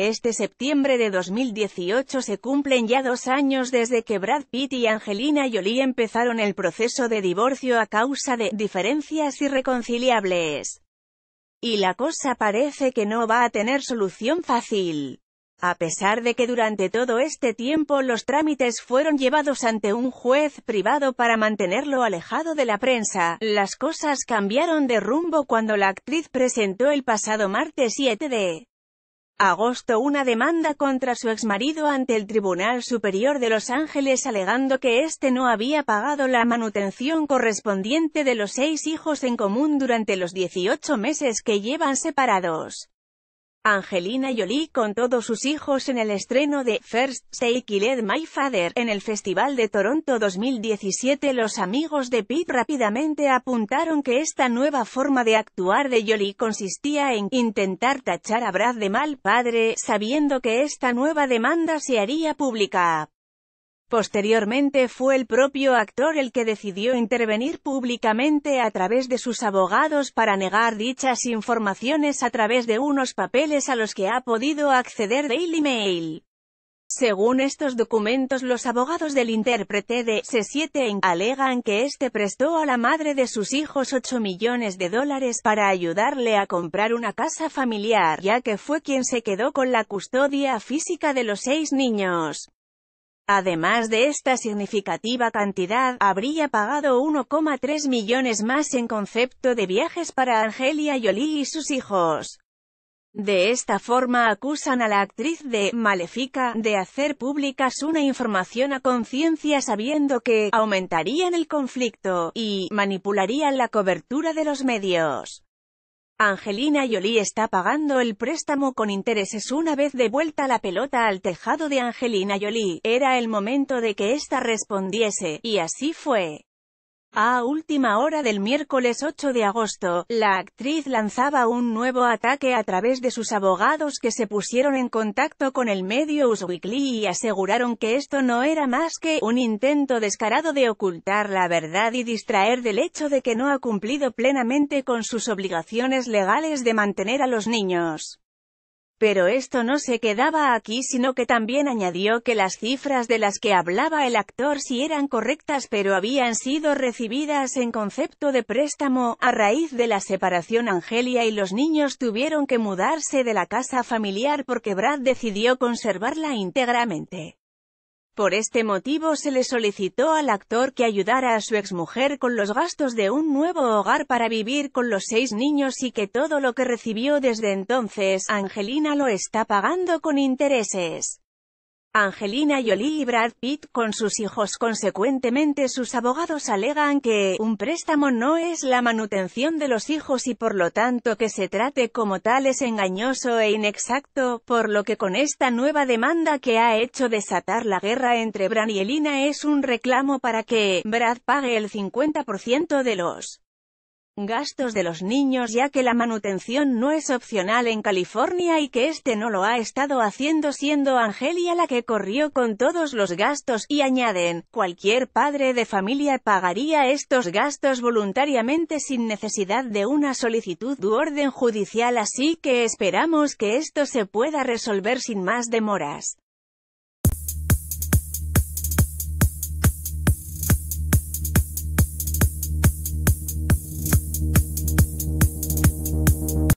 Este septiembre de 2018 se cumplen ya dos años desde que Brad Pitt y Angelina Jolie empezaron el proceso de divorcio a causa de diferencias irreconciliables. Y la cosa parece que no va a tener solución fácil. A pesar de que durante todo este tiempo los trámites fueron llevados ante un juez privado para mantenerlo alejado de la prensa, las cosas cambiaron de rumbo cuando la actriz presentó el pasado martes 7 de agosto una demanda contra su exmarido ante el Tribunal Superior de Los Ángeles alegando que éste no había pagado la manutención correspondiente de los seis hijos en común durante los 18 meses que llevan separados. Angelina Jolie con todos sus hijos en el estreno de First Take Killed My Father en el Festival de Toronto 2017 los amigos de Pitt rápidamente apuntaron que esta nueva forma de actuar de Jolie consistía en intentar tachar a Brad de mal padre, sabiendo que esta nueva demanda se haría pública. Posteriormente fue el propio actor el que decidió intervenir públicamente a través de sus abogados para negar dichas informaciones a través de unos papeles a los que ha podido acceder Daily Mail. Según estos documentos los abogados del intérprete de C7 alegan que este prestó a la madre de sus hijos 8 millones de dólares para ayudarle a comprar una casa familiar, ya que fue quien se quedó con la custodia física de los seis niños. Además de esta significativa cantidad, habría pagado 1,3 millones más en concepto de viajes para Angelia Jolie y sus hijos. De esta forma acusan a la actriz de malefica de hacer públicas una información a conciencia sabiendo que aumentarían el conflicto y manipularían la cobertura de los medios. Angelina Jolie está pagando el préstamo con intereses una vez devuelta la pelota al tejado de Angelina Jolie. Era el momento de que ésta respondiese, y así fue. A última hora del miércoles 8 de agosto, la actriz lanzaba un nuevo ataque a través de sus abogados que se pusieron en contacto con el medio US Weekly y aseguraron que esto no era más que un intento descarado de ocultar la verdad y distraer del hecho de que no ha cumplido plenamente con sus obligaciones legales de mantener a los niños. Pero esto no se quedaba aquí sino que también añadió que las cifras de las que hablaba el actor sí eran correctas pero habían sido recibidas en concepto de préstamo, a raíz de la separación Angelia y los niños tuvieron que mudarse de la casa familiar porque Brad decidió conservarla íntegramente. Por este motivo se le solicitó al actor que ayudara a su exmujer con los gastos de un nuevo hogar para vivir con los seis niños y que todo lo que recibió desde entonces, Angelina lo está pagando con intereses. Angelina Jolie y Brad Pitt con sus hijos. Consecuentemente sus abogados alegan que, un préstamo no es la manutención de los hijos y por lo tanto que se trate como tal es engañoso e inexacto, por lo que con esta nueva demanda que ha hecho desatar la guerra entre Bran y Elina es un reclamo para que, Brad pague el 50% de los gastos de los niños ya que la manutención no es opcional en California y que este no lo ha estado haciendo siendo Angelia la que corrió con todos los gastos, y añaden, cualquier padre de familia pagaría estos gastos voluntariamente sin necesidad de una solicitud u orden judicial así que esperamos que esto se pueda resolver sin más demoras.